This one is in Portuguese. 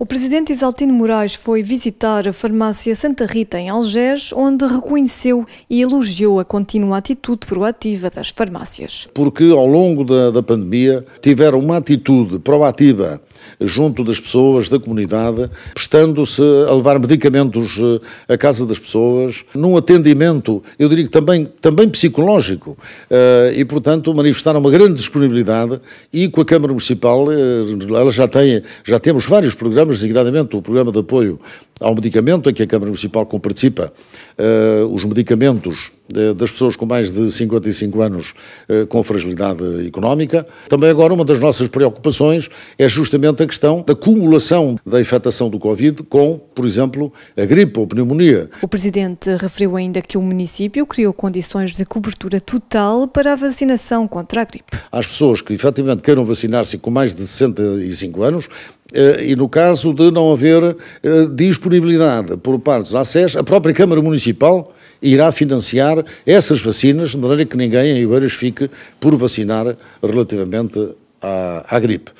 O presidente Isaltino Moraes foi visitar a farmácia Santa Rita em Algés, onde reconheceu e elogiou a contínua atitude proativa das farmácias. Porque ao longo da, da pandemia tiveram uma atitude proativa junto das pessoas, da comunidade, prestando-se a levar medicamentos eh, à casa das pessoas, num atendimento, eu diria que também, também psicológico, eh, e portanto manifestaram uma grande disponibilidade e com a Câmara Municipal, eh, ela já tem, já temos vários programas programas, designadamente o programa de apoio ao medicamento, em que a Câmara Municipal comparticipa uh, eh, os medicamentos de, eh, das pessoas com mais de 55 anos uh, com fragilidade económica. Também agora uma das nossas preocupações é justamente a questão da acumulação da infectação do Covid com, por exemplo, a gripe ou pneumonia. O Presidente referiu ainda que o município criou condições de cobertura total para a vacinação contra a gripe. Às pessoas que efetivamente queiram vacinar-se com mais de 65 anos, eh, e no caso de não haver eh, disponibilidade por parte dos ACES, a própria Câmara Municipal irá financiar essas vacinas, de maneira que ninguém em Ibeiras fique por vacinar relativamente à, à gripe.